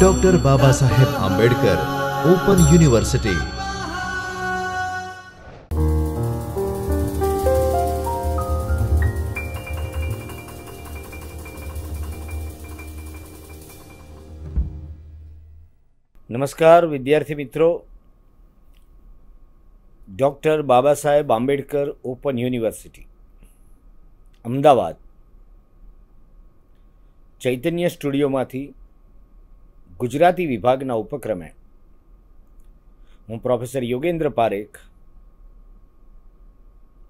doctor Baba Saheb Ambedkar open university नमस्कार विद्यार्थी मित्रों doctor Baba Saheb Ambedkar open university Ahmedabad Chaitanya studio में ગુજરાતી વિભાગના ઉપક્રમે હું પ્રોફેસર યોગેન્દ્ર પારેખ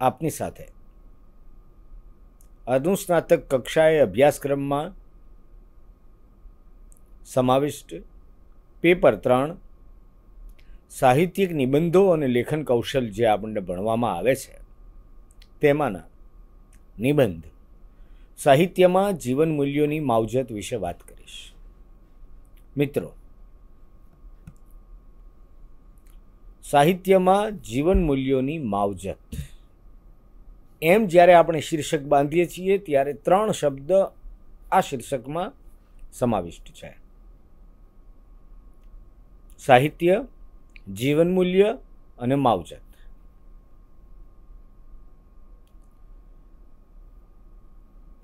આપની સાથે અનુસ્નાતક કક્ષાએ અભ્યાસક્રમમાં સમાવિષ્ટ પેપર ત્રણ સાહિત્યિક નિબંધો અને લેખન કૌશલ જે આપણને ભણવામાં આવે છે તેમાંના નિબંધ સાહિત્યમાં જીવન મૂલ્યોની માવજત વિશે વાત કરીશ મિત્રો સાહિત્યમાં જીવન મૂલ્યોની માવજત એમ જ્યારે આપણે શીર્ષક બાંધીએ છીએ ત્યારે ત્રણ શબ્દ આ શીર્ષકમાં સમાવિષ્ટ છે સાહિત્ય જીવન મૂલ્ય અને માવજત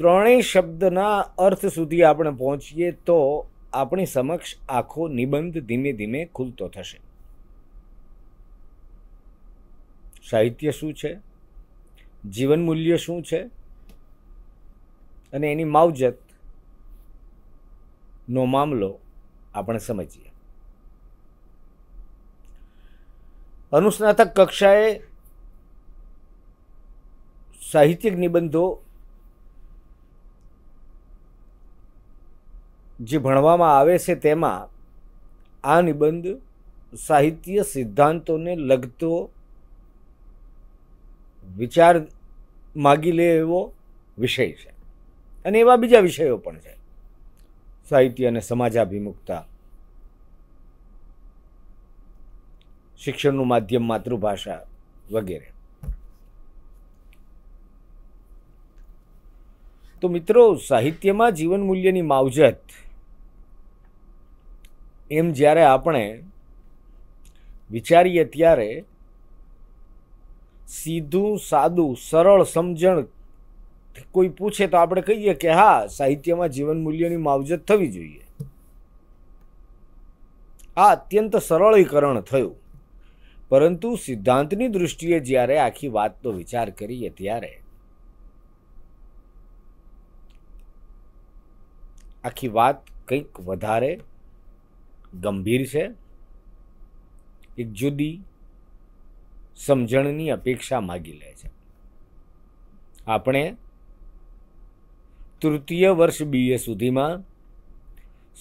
ત્રણેય શબ્દના અર્થ સુધી આપણે પહોંચીએ તો આપણી સમક્ષ આખો નિબંધ ધીમે ધીમે ખુલતો થશે સાહિત્ય શું છે જીવન મૂલ્ય શું છે અને એની માવજતનો મામલો આપણે સમજીએ અનુસ્નાતક કક્ષાએ સાહિત્યિક નિબંધો જે ભણવામાં આવે છે તેમાં આ નિબંધ સાહિત્ય સિદ્ધાંતોને લગતો વિચાર માગી લે એવો વિષય છે અને એવા બીજા વિષયો પણ છે સાહિત્ય અને સમાજાભિમુખતા શિક્ષણનું માધ્યમ માતૃભાષા વગેરે તો મિત્રો સાહિત્યમાં જીવન મૂલ્યની માવજત એમ જ્યારે આપણે ਵਿਚારીએ ત્યારે સીધું સાધું સરળ સમજણ કોઈ પૂછે તો આપણે કહીએ કે હા સાહિત્યમાં જીવન મૂલ્યોની માવજત થવી જોઈએ આ અત્યંત સરળીકરણ થયું પરંતુ સિદ્ધાંતની દ્રષ્ટિએ જ્યારે આખી વાત તો વિચાર કરીએ ત્યારે આખી વાત કંઈક વધારે ગંભીર છે એક જુદી સમજણની અપેક્ષા માગી લે છે આપણે તૃતીય વર્ષ બીએ સુધીમાં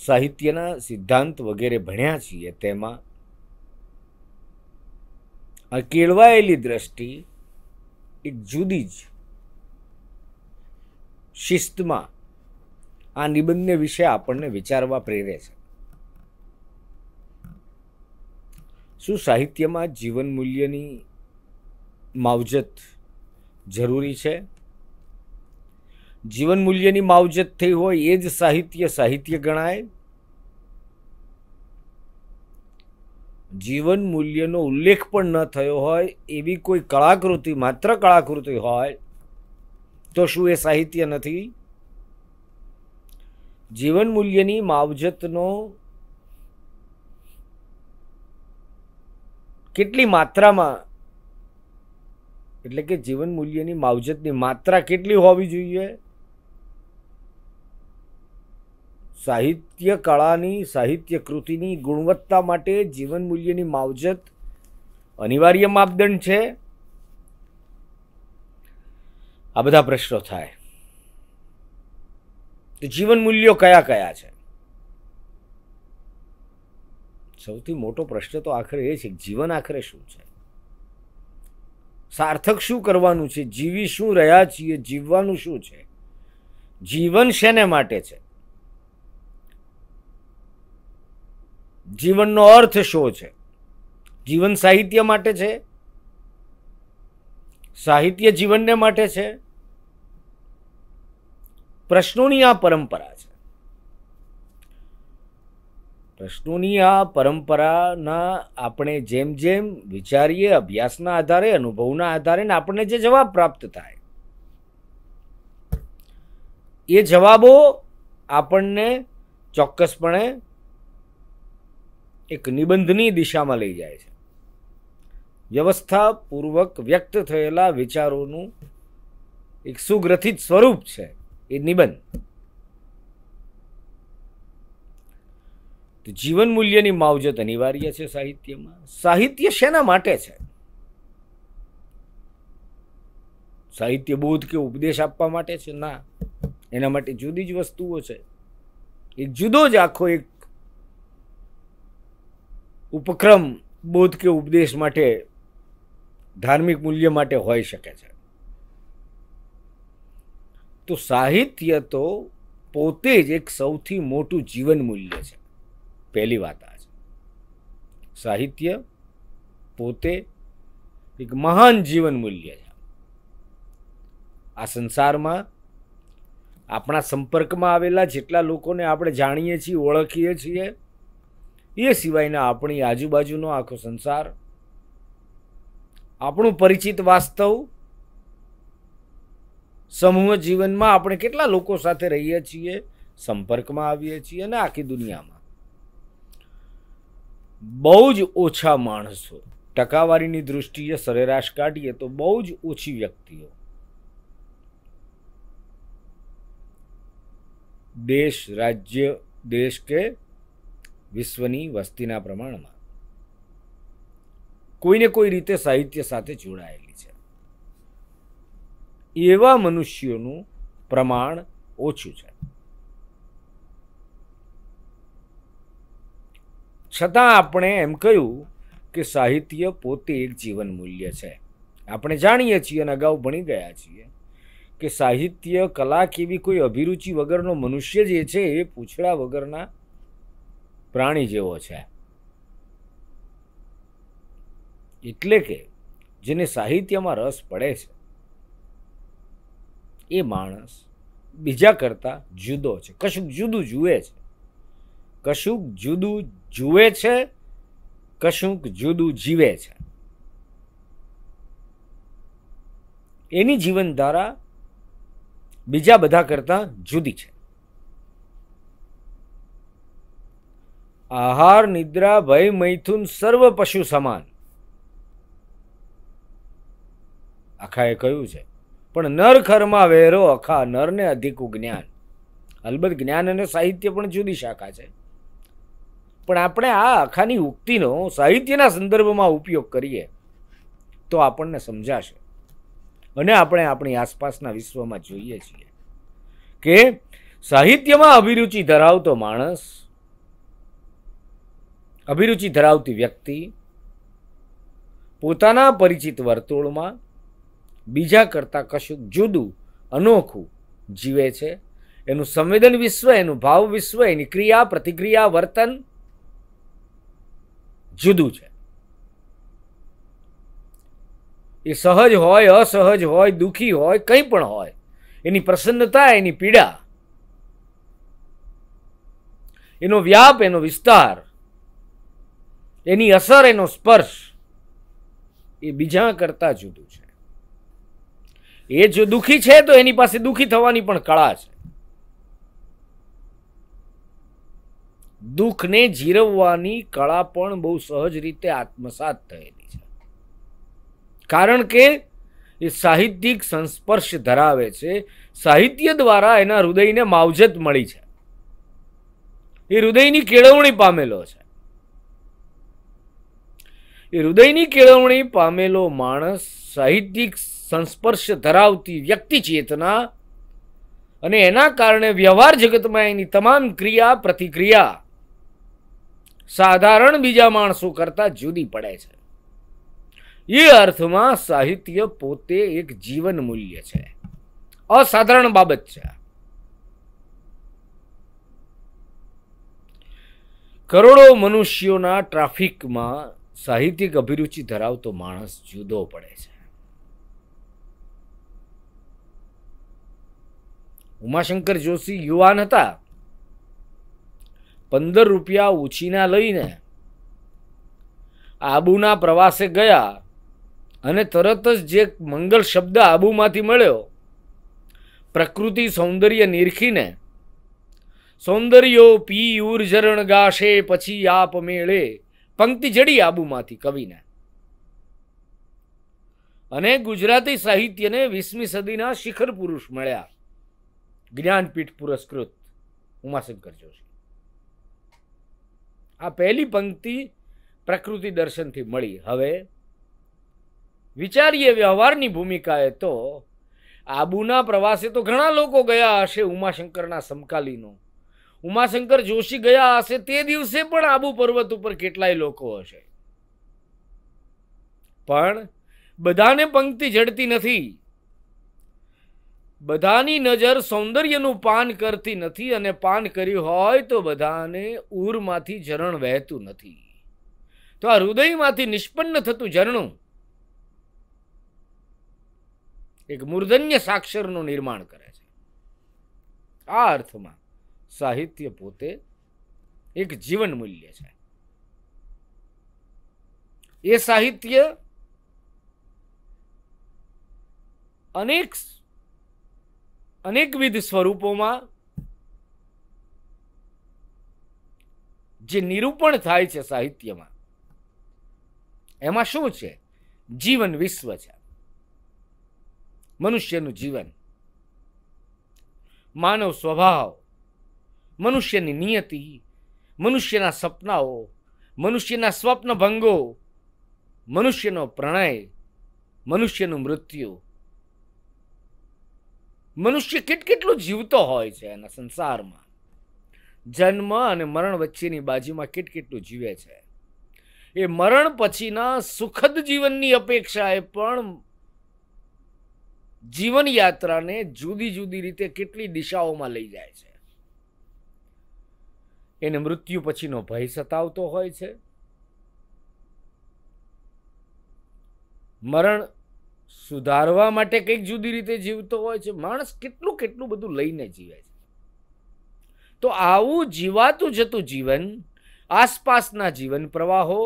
સાહિત્યના સિદ્ધાંત વગેરે ભણ્યા છીએ તેમાં આ કેળવાયેલી દ્રષ્ટિ એક જુદી જ શિસ્તમાં આ નિબંધને વિશે આપણને વિચારવા પ્રેરે છે શું સાહિત્યમાં જીવન મૂલ્યની માવજત જરૂરી છે જીવન મૂલ્યની માવજત થઈ હોય એ જ સાહિત્ય સાહિત્ય ગણાય જીવન મૂલ્યનો ઉલ્લેખ પણ ન થયો હોય એવી કોઈ કળાકૃતિ માત્ર કળાકૃતિ હોય તો શું એ સાહિત્ય નથી જીવન મૂલ્યની માવજતનો કેટલી માત્રામાં એટલે કે જીવન મૂલ્યની માવજતની માત્રા કેટલી હોવી જોઈએ સાહિત્ય કળાની સાહિત્ય કૃતિની ગુણવત્તા માટે જીવન મૂલ્યની માવજત અનિવાર્ય માપદંડ છે આ બધા પ્રશ્નો થાય તો જીવન મૂલ્યો કયા કયા છે સૌથી મોટો પ્રશ્ન તો આખરે એ છે જીવન આખરે શું છે સાર્થક શું કરવાનું છે જીવી શું રહ્યા છીએ જીવવાનું શું છે જીવન શેને માટે છે જીવનનો અર્થ શું છે જીવન સાહિત્ય માટે છે સાહિત્ય જીવનને માટે છે પ્રશ્નોની આ પરંપરા છે પ્રશ્નોની આ પરંપરાના આપણે જેમ જેમ વિચારીએ અભ્યાસના આધારે અનુભવના આધારે ને આપણને જે જવાબ પ્રાપ્ત થાય એ જવાબો આપણને ચોક્કસપણે એક નિબંધની દિશામાં લઈ જાય છે વ્યવસ્થાપૂર્વક વ્યક્ત થયેલા વિચારોનું એક સુગ્રથિત સ્વરૂપ છે એ નિબંધ જીવન મૂલ્યની માવજત અનિવાર્ય છે સાહિત્યમાં સાહિત્ય શેના માટે છે સાહિત્ય બોધ કે ઉપદેશ આપવા માટે છે ના એના માટે જુદી જ વસ્તુઓ છે એક જુદો જ આખો એક ઉપક્રમ બોધ કે ઉપદેશ માટે ધાર્મિક મૂલ્ય માટે હોઈ શકે છે તો સાહિત્ય તો પોતે જ એક સૌથી મોટું જીવન મૂલ્ય છે પહેલી વાત આ છે સાહિત્ય પોતે એક મહાન જીવન મૂલ્ય છે આ સંસારમાં આપણા સંપર્કમાં આવેલા જેટલા લોકોને આપણે જાણીએ છીએ ઓળખીએ છીએ એ સિવાયના આપણી આજુબાજુનો આખો સંસાર આપણું પરિચિત વાસ્તવ સમૂહ જીવનમાં આપણે કેટલા લોકો સાથે રહીએ છીએ સંપર્કમાં આવીએ છીએ અને આખી દુનિયામાં બહુ જ ઓછા માણસો ટકાવારીની દૃષ્ટિએ સરેરાશ કાઢીએ તો બહુ જ ઓછી વ્યક્તિઓ દેશ રાજ્ય દેશ કે વિશ્વની વસ્તીના પ્રમાણમાં કોઈને કોઈ રીતે સાહિત્ય સાથે જોડાયેલી છે એવા મનુષ્યોનું પ્રમાણ ઓછું છે છતાં આપણે એમ કહ્યું કે સાહિત્ય પોતે એક જીવન મૂલ્ય છે આપણે જાણીએ છીએ અને અગાઉ ભણી ગયા છીએ કે સાહિત્ય કલા કે એવી કોઈ અભિરુચિ વગરનો મનુષ્ય જે છે એ પૂછડા વગરના પ્રાણી જેવો છે એટલે કે જેને સાહિત્યમાં રસ પડે છે એ માણસ બીજા કરતાં જુદો છે કશુંક જુદું જુએ છે કશુંક જુદું જુએ છે કશુંક જુદું જીવે છે એની જીવનધારા બીજા બધા કરતા જુદી છે આહાર નિદ્રા ભય મૈથુન સર્વ પશુ સમાન આખાએ કહ્યું છે પણ નર ખરમાં વહેરો અખા નરને અધિક જ્ઞાન અલબત્ત જ્ઞાન અને સાહિત્ય પણ જુદી શાખા છે પણ આપણે આ આખાની ઉક્તિનો સાહિત્યના સંદર્ભમાં ઉપયોગ કરીએ તો આપણને સમજાશે અને આપણે આપણી આસપાસના વિશ્વમાં જોઈએ છીએ કે સાહિત્યમાં અભિરુચિ ધરાવતો માણસ અભિરુચિ ધરાવતી વ્યક્તિ પોતાના પરિચિત વર્તુળમાં બીજા કરતાં કશું જુદું અનોખું જીવે છે એનું સંવેદન વિશ્વ એનું ભાવ વિશ્વ એની ક્રિયા પ્રતિક્રિયા વર્તન જુદું છે એ સહજ હોય અસહજ હોય દુઃખી હોય કંઈ પણ હોય એની પ્રસન્નતા એની પીડા એનો વ્યાપ એનો વિસ્તાર એની અસર એનો સ્પર્શ એ બીજા કરતાં જુદું છે એ જો દુઃખી છે તો એની પાસે દુઃખી થવાની પણ કળા છે દુઃખને જીરવવાની કળા પણ બહુ સહજ રીતે આત્મસાત થયેલી છે કારણ કે એ સાહિત્યિક સંસ્પર્શ ધરાવે છે સાહિત્ય દ્વારા એના હૃદયને માવજત મળી છે એ હૃદયની કેળવણી પામેલો છે એ હૃદયની કેળવણી પામેલો માણસ સાહિત્યિક સંસ્પર્શ ધરાવતી વ્યક્તિ ચેતના અને એના કારણે વ્યવહાર જગતમાં એની તમામ ક્રિયા પ્રતિક્રિયા સાધારણ બીજા માણસો કરતાં જુદી પડે છે એ અર્થમાં સાહિત્ય પોતે એક જીવન મૂલ્ય છે અસાધારણ બાબત છે કરોડો મનુષ્યોના ટ્રાફિકમાં સાહિત્યિક અભિરુચિ ધરાવતો માણસ જુદો પડે છે ઉમાશંકર જોશી યુવાન હતા પંદર રૂપિયા ઉછીના લઈને આબુના પ્રવાસે ગયા અને તરત જ જે મંગળ શબ્દ આબુમાંથી મળ્યો પ્રકૃતિ સૌંદર્ય નિરખીને સૌંદર્યો પી ઉર્જરણ ગાશે પછી આપ મેળે પંક્તિ જડી આબુમાંથી કવિને અને ગુજરાતી સાહિત્યને વીસમી સદીના શિખર પુરુષ મળ્યા જ્ઞાનપીઠ પુરસ્કૃત ઉમાશંકર જોશી આ પહેલી પંક્તિ પ્રકૃતિ દર્શનથી મળી હવે વિચારીએ વ્યવહારની ભૂમિકાએ તો આબુના પ્રવાસે તો ઘણા લોકો ગયા હશે ઉમાશંકરના સમકાલીનો ઉમાશંકર જોશી ગયા હશે તે દિવસે પણ આબુ પર્વત ઉપર કેટલાય લોકો હશે પણ બધાને પંક્તિ જડતી નથી બધાની નજર સૌંદર્યનું પાન કરતી નથી અને પાન કર્યું હોય તો બધાને ઉરમાંથી ઝરણ વહેતું નથી તો આ હૃદયમાંથી નિષ્પન્ન થતું ઝરણું એક મૂર્ધન્ય સાક્ષરનું નિર્માણ કરે છે આ અર્થમાં સાહિત્ય પોતે એક જીવન મૂલ્ય છે એ સાહિત્ય અનેક અનેકવિધ સ્વરૂપોમાં જે નિરૂપણ થાય છે સાહિત્યમાં એમાં શું છે જીવન વિશ્વ છે મનુષ્યનું જીવન માનવ સ્વભાવ મનુષ્યની નિયતિ મનુષ્યના સપનાઓ મનુષ્યના સ્વપ્નભંગો મનુષ્યનો પ્રણય મનુષ્યનું મૃત્યુ મનુષ્ય કેટલો જીવતો હોય છે એના સંસારમાં જન્મ અને મરણ વચ્ચેની બાજીમાં કેટલું જીવે છે એ મરણ પછીના સુખદ જીવનની અપેક્ષાએ પણ જીવન યાત્રાને જુદી જુદી રીતે કેટલી દિશાઓમાં લઈ જાય છે એને મૃત્યુ પછીનો ભય સતાવતો હોય છે મરણ સુધારવા માટે કંઈક જુદી રીતે જીવતો હોય છે માણસ કેટલું કેટલું બધું લઈને જીવે છે તો આવું જીવાતું જતું જીવન આસપાસના જીવન પ્રવાહો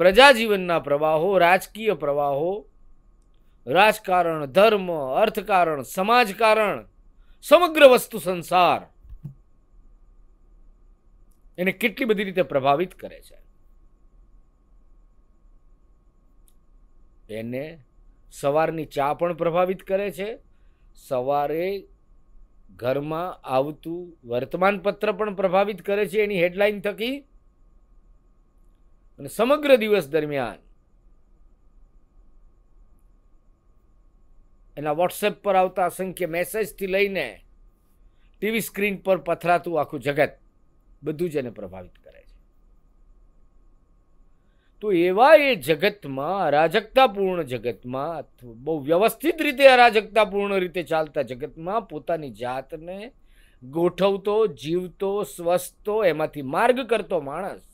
પ્રજાજીવનના પ્રવાહો રાજકીય પ્રવાહો રાજકારણ ધર્મ અર્થકારણ સમાજકારણ સમગ્ર વસ્તુ સંસાર એને કેટલી બધી રીતે પ્રભાવિત કરે છે એને સવારની ચા પણ પ્રભાવિત કરે છે સવારે ઘરમાં આવતું વર્તમાનપત્ર પણ પ્રભાવિત કરે છે એની હેડલાઇન થકી અને સમગ્ર દિવસ દરમિયાન એના વોટ્સએપ પર આવતા અસંખ્ય મેસેજથી લઈને ટીવી સ્ક્રીન પર પથરાતું આખું જગત બધું જ એને પ્રભાવિત કરે તો એવા એ જગતમાં અરાજકતાપૂર્ણ જગતમાં બહુ વ્યવસ્થિત રીતે અરાજકતાપૂર્ણ રીતે ચાલતા જગતમાં પોતાની જાતને ગોઠવતો જીવતો સ્વસ્થતો એમાંથી માર્ગ કરતો માણસ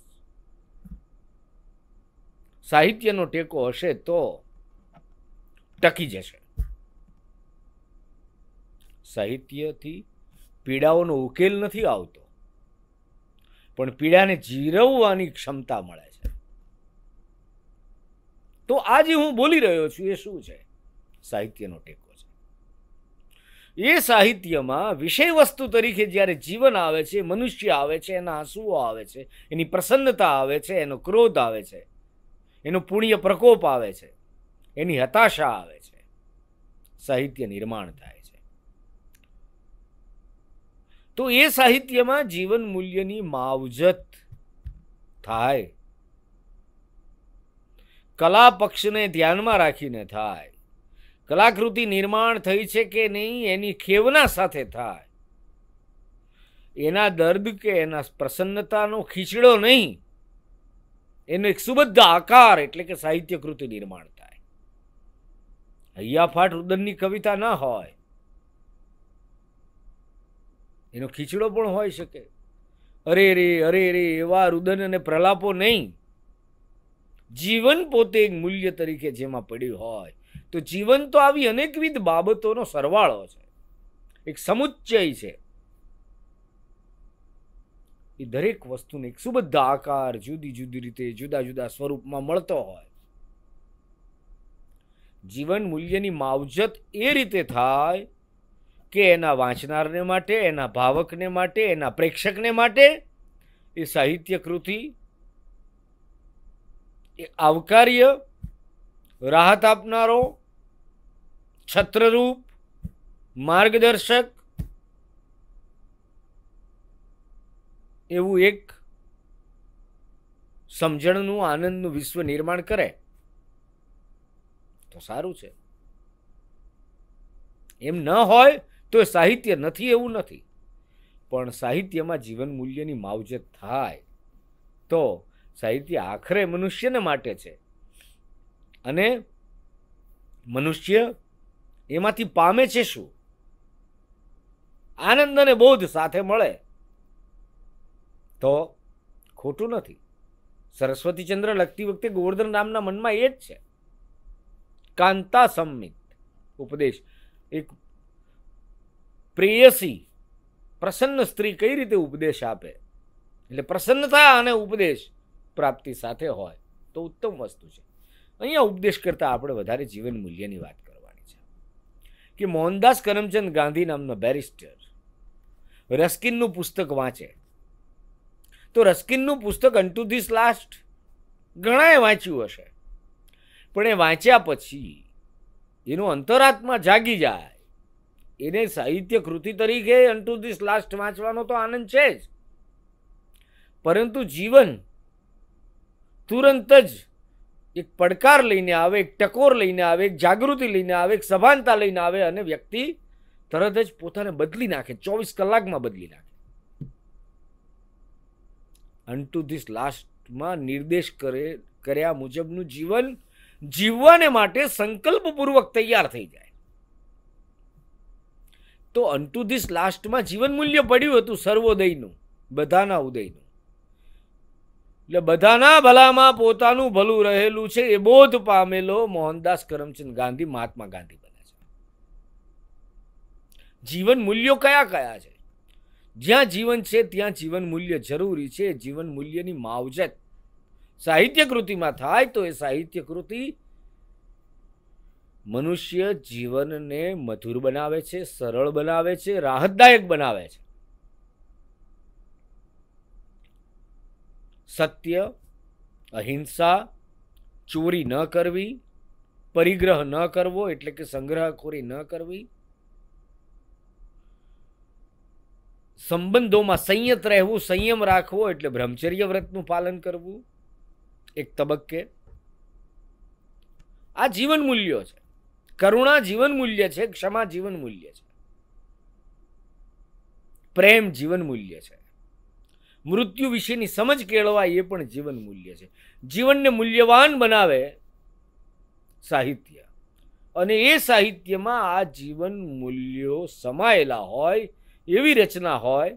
સાહિત્યનો ટેકો હશે તો ટકી જશે સાહિત્યથી પીડાઓનો ઉકેલ નથી આવતો પણ પીડાને જીરવવાની ક્ષમતા મળે છે તો આજે હું બોલી રહ્યો છું એ શું છે સાહિત્યનો ટેકો છે એ સાહિત્યમાં વિષય વસ્તુ તરીકે જ્યારે જીવન આવે છે મનુષ્ય આવે છે એના આંસુઓ આવે છે એની પ્રસન્નતા આવે છે એનો ક્રોધ આવે છે એનો પુણ્ય પ્રકોપ આવે છે એની હતાશા આવે છે સાહિત્ય નિર્માણ થાય છે તો એ સાહિત્યમાં જીવન મૂલ્યની માવજત થાય કલા પક્ષને ધ્યાનમાં રાખીને થાય કલાકૃતિ નિર્માણ થઈ છે કે નહીં એની ખેવના સાથે થાય એના દર્દ કે એના પ્રસન્નતાનો ખીચડો નહીં એનો એક સુબદ્ધ આકાર એટલે કે સાહિત્ય કૃતિ નિર્માણ થાય હૈયાફાટ રુદનની કવિતા ના હોય એનો ખીચડો પણ હોઈ શકે અરે રે અરે રે એવા રુદન અને પ્રલાપો નહીં જીવન પોતે એક મૂલ્ય તરીકે જેમાં પડ્યું હોય તો જીવન તો આવી અનેકવિધ બાબતોનો સરવાળો છે એક સમુચ્ચય છે એ દરેક વસ્તુને એક સુબદ્ધ આકાર જુદી જુદી રીતે જુદા જુદા સ્વરૂપમાં મળતો હોય જીવન મૂલ્યની માવજત એ રીતે થાય કે એના વાંચનારને માટે એના ભાવકને માટે એના પ્રેક્ષકને માટે એ સાહિત્ય કૃતિ એ આવકાર્ય રાહત આપનારો છત્રરૂપ માર્ગદર્શક એવું એક સમજણનું આનંદનું વિશ્વ નિર્માણ કરે તો સારું છે એમ ન હોય તો એ સાહિત્ય નથી એવું નથી પણ સાહિત્યમાં જીવન મૂલ્યની માવજત થાય તો સાહિત્ય આખરે મનુષ્યને માટે છે અને મનુષ્ય એમાંથી પામે છે શું આનંદ અને બોધ સાથે મળે તો ખોટું નથી સરસ્વતીચંદ્ર લખતી વખતે ગોવર્ધન રામના મનમાં એ જ છે કાંતા સંમિત ઉપદેશ એક પ્રેયસી પ્રસન્ન સ્ત્રી કઈ રીતે ઉપદેશ આપે એટલે પ્રસન્નતા અને ઉપદેશ પ્રાપ્તિ સાથે હોય તો ઉત્તમ વસ્તુ છે અહીંયા ઉપદેશ કરતાં આપણે વધારે જીવન મૂલ્યની વાત કરવાની છે કે મોહનદાસ કરમચંદ ગાંધી નામનો બેરિસ્ટર રસ્કિનનું પુસ્તક વાંચે તો રસ્કિનનું પુસ્તક અંટુ ધીસ લાસ્ટ ઘણાએ વાંચ્યું હશે પણ એ વાંચ્યા પછી એનું અંતરાત્મા જાગી જાય એને સાહિત્ય કૃતિ તરીકે અંટુ ધીસ લાસ્ટ વાંચવાનો તો આનંદ છે જ પરંતુ જીવન તુરંત જ એક પડકાર લઈને આવે એક ટકોર લઈને આવે એક જાગૃતિ લઈને આવે એક સભાનતા લઈને આવે અને વ્યક્તિ તરત જ પોતાને બદલી નાખે ચોવીસ કલાકમાં બદલી નાખે અંટુ ધીસ લાસ્ટમાં નિર્દેશ કરે કર્યા મુજબનું જીવન જીવવાને માટે સંકલ્પપૂર્વક તૈયાર થઈ જાય તો અંટુ ધીસ લાસ્ટમાં જીવન મૂલ્ય પડ્યું હતું સર્વોદયનું બધાના ઉદયનું એટલે બધાના ભલામાં પોતાનું ભલું રહેલું છે એ બોધ પામેલો મોહનદાસ કરમચંદ ગાંધી મહાત્મા ગાંધી બને છે જીવન મૂલ્યો કયા કયા છે જ્યાં જીવન છે ત્યાં જીવન મૂલ્ય જરૂરી છે જીવન મૂલ્યની માવજત સાહિત્ય કૃતિમાં થાય તો એ સાહિત્ય કૃતિ મનુષ્ય જીવનને મધુર બનાવે છે સરળ બનાવે છે રાહતદાયક બનાવે છે સત્ય અહિંસા ચોરી ન કરવી પરિગ્રહ ન કરવો એટલે કે સંગ્રહખોરી ન કરવી સંબંધોમાં સંયત રહેવું સંયમ રાખવો એટલે બ્રહ્મચર્ય વ્રતનું પાલન કરવું એક તબક્કે આ જીવન મૂલ્યો છે કરુણા જીવન મૂલ્ય છે ક્ષમા જીવન મૂલ્ય છે પ્રેમ જીવન મૂલ્ય છે મૃત્યુ વિશેની સમજ કેળવા એ પણ જીવન મૂલ્ય છે જીવનને મૂલ્યવાન બનાવે સાહિત્ય અને એ સાહિત્યમાં આ જીવન મૂલ્યો સમાયેલા હોય એવી રચના હોય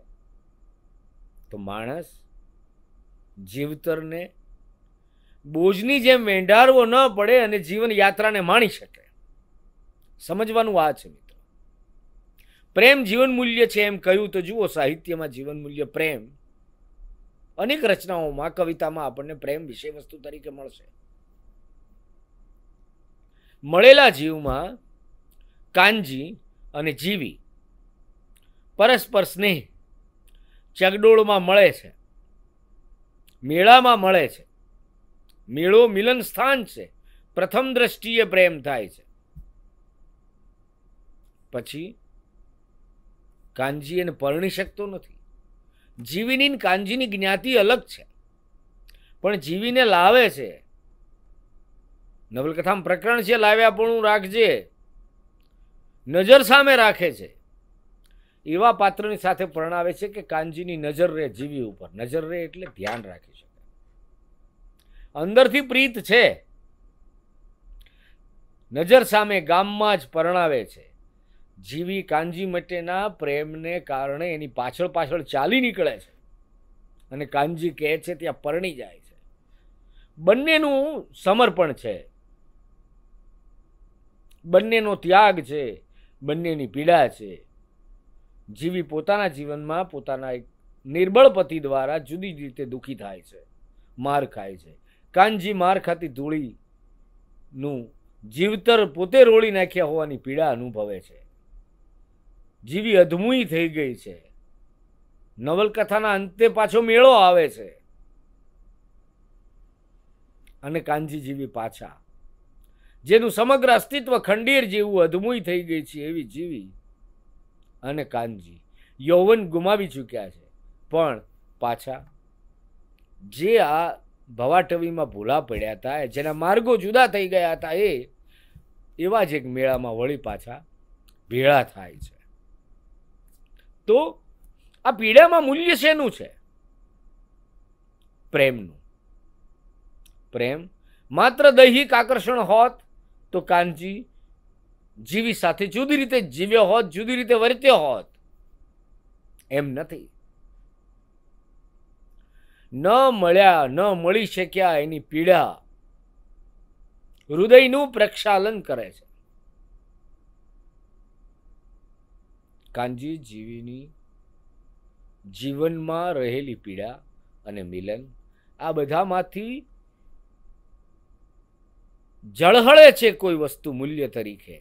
તો માણસ જીવતરને બોજની જેમ વેંઢારવો ન પડે અને જીવન યાત્રાને માણી શકે સમજવાનું આ છે મિત્રો પ્રેમ જીવન મૂલ્ય છે એમ કહ્યું તો જુઓ સાહિત્યમાં જીવન મૂલ્ય પ્રેમ અનેક રચનાઓમાં કવિતામાં આપણને પ્રેમ વિષય વસ્તુ તરીકે મળશે મળેલા જીવમાં કાનજી અને જીવી પરસ્પર સ્નેહ ચગડોળમાં મળે છે મેળામાં મળે છે મેળો મિલન સ્થાન છે પ્રથમ દ્રષ્ટિએ પ્રેમ થાય છે પછી કાનજી એને પરણી શકતો નથી જીવીની કાનજીની જ્ઞાતિ અલગ છે પણ જીવીને લાવે છે નવલકથામાં પ્રકરણ છે પણ રાખજે નજર સામે રાખે છે એવા પાત્રની સાથે પરણાવે છે કે કાનજીની નજર રહે જીવી ઉપર નજર રહે એટલે ધ્યાન રાખી શકે અંદરથી પ્રીત છે નજર સામે ગામમાં જ પરણાવે છે જીવી કાનજી માટેના પ્રેમને કારણે એની પાછળ પાછળ ચાલી નીકળે છે અને કાનજી કહે છે ત્યાં પરણી જાય છે બંનેનું સમર્પણ છે બંનેનો ત્યાગ છે બંનેની પીડા છે જીવી પોતાના જીવનમાં પોતાના એક નિર્બળ પતિ દ્વારા જુદી જ રીતે દુઃખી થાય છે માર ખાય છે કાનજી માર ખાતી ધૂળીનું જીવતર પોતે રોળી નાખ્યા હોવાની પીડા અનુભવે છે જીવી અધમુઈ થઈ ગઈ છે નવલકથાના અંતે પાછો મેળો આવે છે અને કાંજીજીવી પાછા જેનું સમગ્ર અસ્તિત્વ ખંડીર જેવું અધમુઈ થઈ ગઈ છે એવી જીવી અને કાનજી યૌવન ગુમાવી ચૂક્યા છે પણ પાછા જે આ ભવાટવીમાં ભૂલા પડ્યા હતા જેના માર્ગો જુદા થઈ ગયા હતા એ એવા જ એક મેળામાં વળી પાછા ભેળા થાય છે તો આ પીડામાં મૂલ્ય શેનું છે પ્રેમનું પ્રેમ માત્ર દૈહિક આકર્ષણ હોત તો કાનજી જીવી સાથે જુદી રીતે જીવ્યો હોત જુદી રીતે વર્ત્યો હોત એમ નથી ન મળ્યા ન મળી શક્યા એની પીડા હૃદયનું પ્રક્ષાલન કરે છે કાનજી જીવીની જીવનમાં રહેલી પીડા અને મિલન આ બધામાંથી જળહળે છે કોઈ વસ્તુ મૂલ્ય તરીકે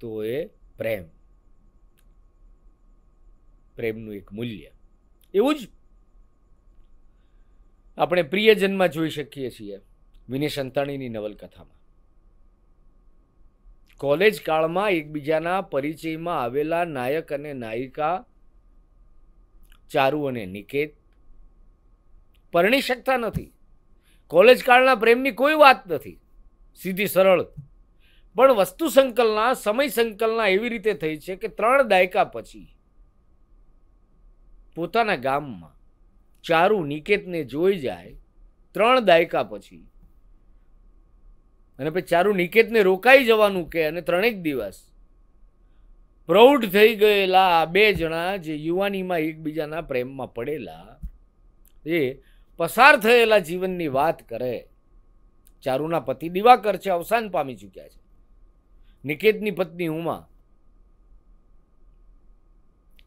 તો એ પ્રેમ પ્રેમનું એક મૂલ્ય એવું જ આપણે પ્રિયજનમાં જોઈ શકીએ છીએ વિનેશ અંતાણીની નવલકથામાં કોલેજ કાળમાં એકબીજાના પરિચયમાં આવેલા નાયક અને નાયિકા ચારુ અને નિકેત પરણી શકતા નથી કોલેજ કાળના પ્રેમની કોઈ વાત નથી સીધી સરળ પણ વસ્તુ સંકલના સમય સંકલના એવી રીતે થઈ છે કે ત્રણ દાયકા પછી પોતાના ગામમાં ચારુ નિકેતને જોઈ જાય ત્રણ દાયકા પછી અને પછી ચારુ નિકેતને રોકાઈ જવાનું કે અને ત્રણેક દિવસ પ્રૌઢ થઈ ગયેલા આ બે જણા જે યુવાનીમાં એકબીજાના પ્રેમમાં પડેલા એ પસાર થયેલા જીવનની વાત કરે ચારુના પતિ દિવાકર છે અવસાન પામી ચૂક્યા છે નિકેતની પત્ની ઉમા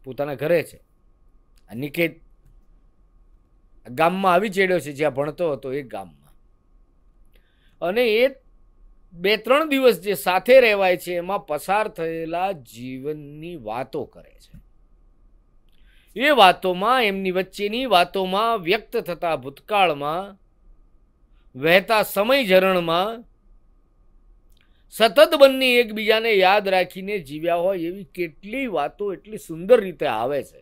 પોતાના ઘરે છે આ નિકેત ગામમાં આવી ચડ્યો છે જ્યાં ભણતો હતો એ ગામમાં અને એ બે ત્રણ દિવસ જે સાથે રહેવાય છે એમાં પસાર થયેલા જીવનની વાતો કરે છે એ વાતોમાં એમની વચ્ચેની વાતોમાં વ્યક્ત થતા ભૂતકાળમાં વહેતા સમય ઝરણમાં સતત બંને એકબીજાને યાદ રાખીને જીવ્યા હોય એવી કેટલી વાતો એટલી સુંદર રીતે આવે છે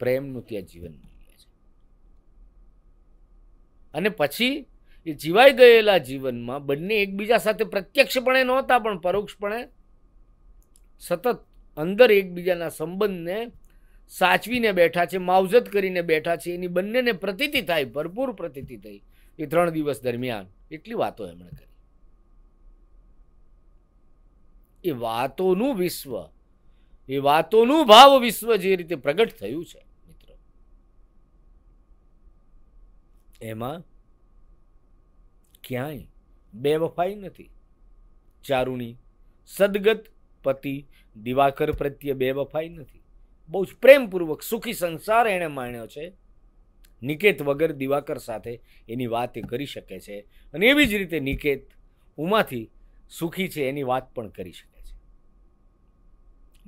પ્રેમનું ત્યાં જીવન મૂલ્ય છે અને પછી એ જીવાઈ ગયેલા જીવનમાં બંને એકબીજા સાથે પ્રત્યક્ષપણે નહોતા પણ પરોક્ષપણે સતત અંદર એકબીજાના સંબંધને સાચવીને બેઠા છે માવજત કરીને બેઠા છે એની બંનેને પ્રતીતિ થાય ભરપૂર પ્રતીતિ થઈ એ ત્રણ દિવસ દરમિયાન એટલી વાતો એમણે કરી એ વાતોનું વિશ્વ એ વાતોનું ભાવ વિશ્વ જે રીતે પ્રગટ થયું છે મિત્રો એમાં ક્યાંય બેવફાઈ નથી ચારુણી સદગત પતિ દિવાકર પ્રત્યે બેવફાઈ નથી બહુ જ પ્રેમપૂર્વક સુખી સંસાર એણે માણ્યો છે નિકેત વગર દિવાકર સાથે એની વાત એ કરી શકે છે અને એવી જ રીતે નિકેત ઉમાથી સુખી છે એની વાત પણ કરી શકે છે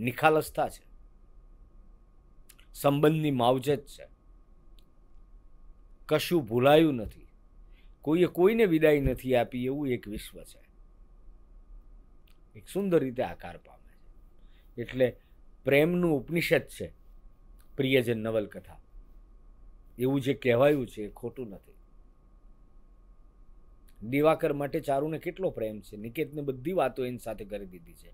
નિખાલસતા છે સંબંધની માવજત છે કશું ભૂલાયું નથી કોઈએ કોઈને વિદાય નથી આપી એવું એક વિશ્વ છે એક સુંદર રીતે આકાર પામે છે એટલે પ્રેમનું ઉપનિષદ છે પ્રિયજન નવલકથા એવું જે કહેવાયું છે એ ખોટું નથી દિવાકર માટે ચારુને કેટલો પ્રેમ છે નિકેતને બધી વાતો એની સાથે કરી દીધી છે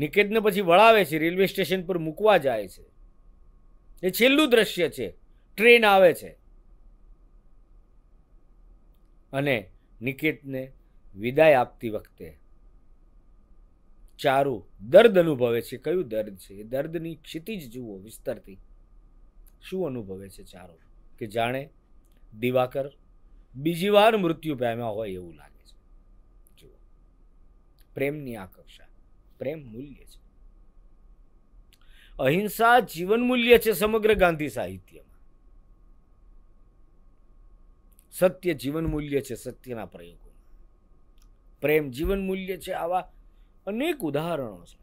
નિકેતને પછી વળાવે છે રેલવે સ્ટેશન પર મૂકવા જાય છે એ છેલ્લું દ્રશ્ય છે ટ્રેન આવે છે અને નિકેતને વિદાય આપતી વખતે ચારુ દર્દ અનુભવે છે કયું દર્દ છે એ દર્દની ક્ષિતિજ જુઓ વિસ્તારથી શું અનુભવે છે ચારુ કે જાણે દિવાકર બીજી વાર મૃત્યુ પામ્યા હોય એવું લાગે છે જુઓ પ્રેમની આ કક્ષા પ્રેમ મૂલ્ય છે અહિંસા જીવન મૂલ્ય છે સમગ્ર ગાંધી સાહિત્ય સત્ય જીવન મૂલ્ય છે સત્યના પ્રયોગો પ્રેમ જીવન મૂલ્ય છે આવા અનેક ઉદાહરણો છે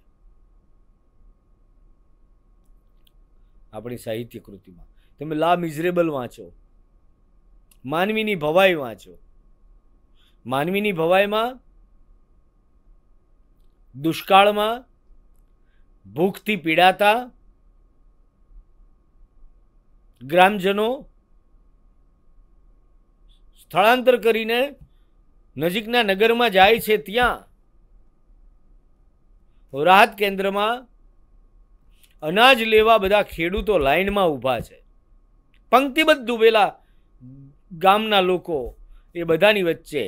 આપણી સાહિત્ય કૃતિમાં તમે લા મિઝરેબલ વાંચો માનવીની ભવાઈ વાંચો માનવીની ભવાઈમાં દુષ્કાળમાં ભૂખથી પીડાતા ગ્રામજનો સ્થળાંતર કરીને નજીકના નગરમાં જાય છે ત્યાં રાહત કેન્દ્રમાં અનાજ લેવા બધા ખેડૂતો લાઇનમાં ઊભા છે પંક્તિબદ્ધ ઉભેલા ગામના લોકો એ બધાની વચ્ચે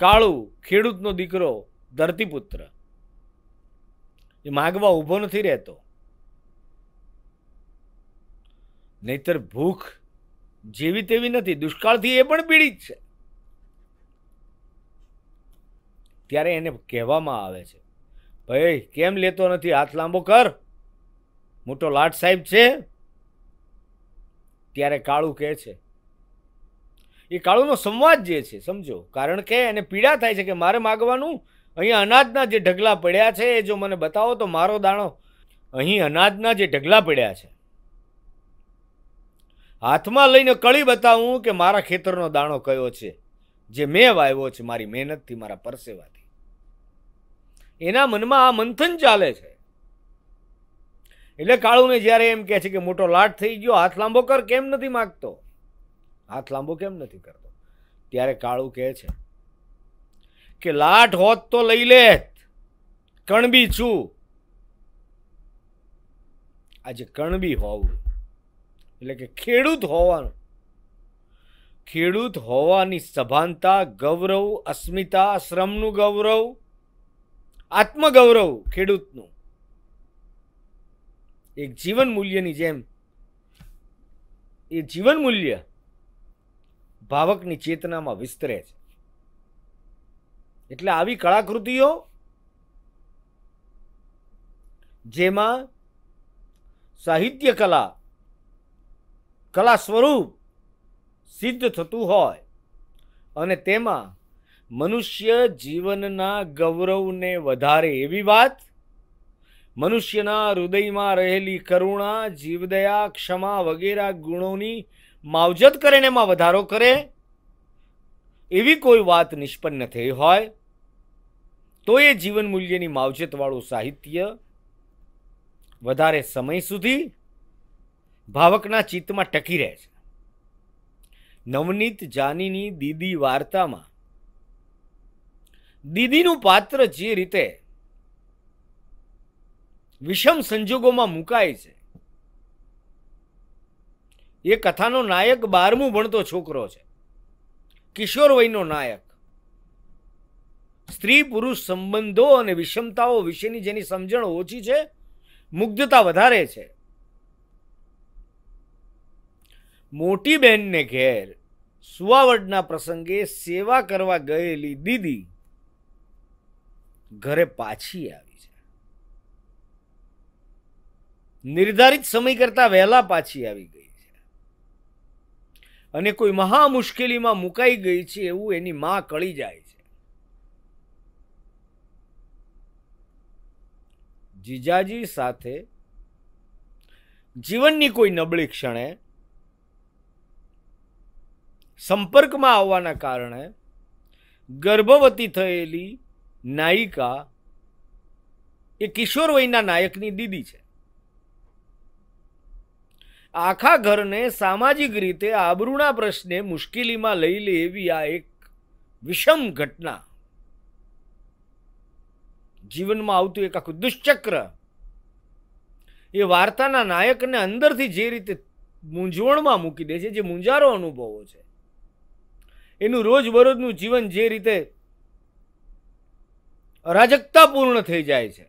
કાળું ખેડૂતનો દીકરો ધરતીપુત્ર એ માગવા ઊભો નથી રહેતો નહીતર ભૂખ જેવી તેવી નથી દુષ્કાળથી એ પણ પીડિત છે ત્યારે એને કહેવામાં આવે છે ભાઈ કેમ લેતો નથી હાથ લાંબો કર મોટો લાટ સાહેબ છે ત્યારે કાળું કહે છે એ કાળુનો સંવાદ જે છે સમજો કારણ કે એને પીડા થાય છે કે મારે માગવાનું અહીં અનાજના જે ઢગલા પડ્યા છે એ જો મને બતાવો તો મારો દાણો અહીં અનાજના જે ઢગલા પડ્યા છે હાથમાં લઈને કળી બતાવું કે મારા ખેતરનો દાણો કયો છે જે મેં વાવ્યો છે મારી મહેનતથી મારા પરસેવાથી એના મનમાં આ મંથન ચાલે છે એટલે કાળુને જ્યારે એમ કહે છે કે મોટો લાટ થઈ ગયો હાથ લાંબો કર કેમ નથી માગતો હાથ લાંબો કેમ નથી કરતો ત્યારે કાળુ કહે છે કે લાટ હોત તો લઈ લે કણબી છું આજે કણબી હોવું એટલે કે ખેડૂત હોવાનું ખેડૂત હોવાની સભાનતા ગૌરવ અસ્મિતા શ્રમનું ગૌરવ આત્મગૌરવ ખેડૂતનું એક જીવન મૂલ્યની જેમ એ જીવન મૂલ્ય ભાવકની ચેતનામાં વિસ્તરે છે એટલે આવી કળાકૃતિઓ જેમાં સાહિત્ય કલા કલા સ્વરૂપ સિદ્ધ થતું હોય અને તેમાં મનુષ્ય જીવનના ગૌરવને વધારે એવી વાત મનુષ્યના હૃદયમાં રહેલી કરુણા જીવદયા ક્ષમા વગેરે ગુણોની માવજત કરીને એમાં વધારો કરે એવી કોઈ વાત નિષ્પન્ન થઈ હોય તો એ જીવન મૂલ્યની માવજતવાળું સાહિત્ય વધારે સમય સુધી ભાવકના ચિત્તમાં ટકી રહે છે નવનીત જાનીની દીદી વાર્તામાં દીદીનું પાત્ર જે રીતે વિષમ સંજોગોમાં મુકાય છે એ કથાનો નાયક બારમું ભણતો છોકરો છે કિશોર વયનો નાયક સ્ત્રી પુરુષ સંબંધો અને વિષમતાઓ વિશેની જેની સમજણ ઓછી છે મુગ્ધતા વધારે છે મોટી બહેનને ઘેર સુવાવડના પ્રસંગે સેવા કરવા ગયેલી દીદી ઘરે પાછી આવી છે નિર્ધારિત સમય કરતા વહેલા પાછી આવી ગઈ છે અને કોઈ મહા મુશ્કેલીમાં મુકાઈ ગઈ છે એવું એની માં કળી જાય છે જીજાજી સાથે જીવનની કોઈ નબળી ક્ષણે સંપર્કમાં આવવાના કારણે ગર્ભવતી થયેલી નાયિકા એ કિશોરવયના નાયકની દીદી છે આખા ઘરને સામાજિક રીતે આબરૂના પ્રશ્ને મુશ્કેલીમાં લઈ લે એવી આ એક વિષમ ઘટના જીવનમાં આવતું એક આખું દુષ્ચક્ર એ વાર્તાના નાયકને અંદરથી જે રીતે મૂંઝવણમાં મૂકી દે છે જે મૂંઝારો અનુભવો છે એનું રોજબરોજનું જીવન જે રીતે અરાજકતાપૂર્ણ થઈ જાય છે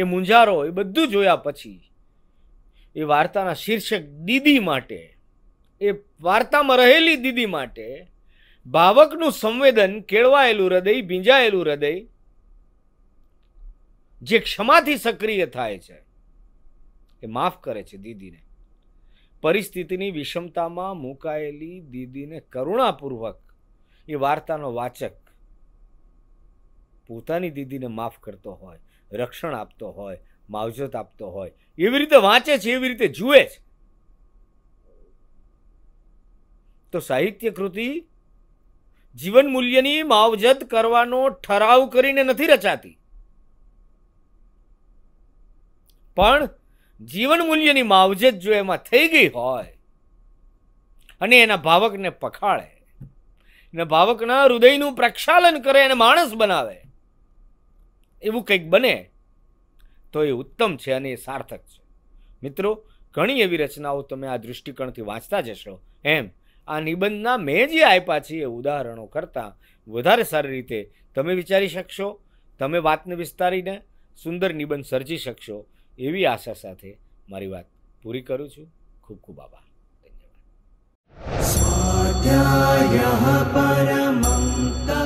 એ મુંજારો એ બધું જોયા પછી એ વાર્તાના શીર્ષક દીદી માટે એ વાર્તામાં રહેલી દીદી માટે ભાવકનું સંવેદન કેળવાયેલું હૃદય ભીંજાયેલું હૃદય જે ક્ષમાથી સક્રિય થાય છે એ માફ કરે છે દીદીને પરિસ્થિતિની વિષમતામાં મુકાયેલી દીદીને કરુણાપૂર્વક એ વાર્તાનો વાચક પોતાની દીદીને માફ કરતો હોય રક્ષણ આપતો હોય માવજત આપતો હોય એવી રીતે વાંચે છે એવી રીતે જુએ છે તો સાહિત્ય કૃતિ જીવન મૂલ્યની માવજત કરવાનો ઠરાવ કરીને નથી રચાતી પણ જીવન મૂલ્યની માવજત જો એમાં થઈ ગઈ હોય અને એના ભાવકને પખાળે ને ભાવકના હૃદયનું પ્રક્ષાલન કરે અને માણસ બનાવે એવું કંઈક બને તો એ ઉત્તમ છે અને એ સાર્થક છે મિત્રો ઘણી એવી રચનાઓ તમે આ દૃષ્ટિકોણથી વાંચતા જશો એમ આ નિબંધના મેં જે આપ્યા છે એ ઉદાહરણો કરતાં વધારે સારી રીતે તમે વિચારી શકશો તમે વાતને વિસ્તારીને સુંદર નિબંધ સર્જી શકશો એવી આશા સાથે મારી વાત પૂરી કરું છું ખૂબ ખૂબ આભાર ધન્યવાદ પરમંતા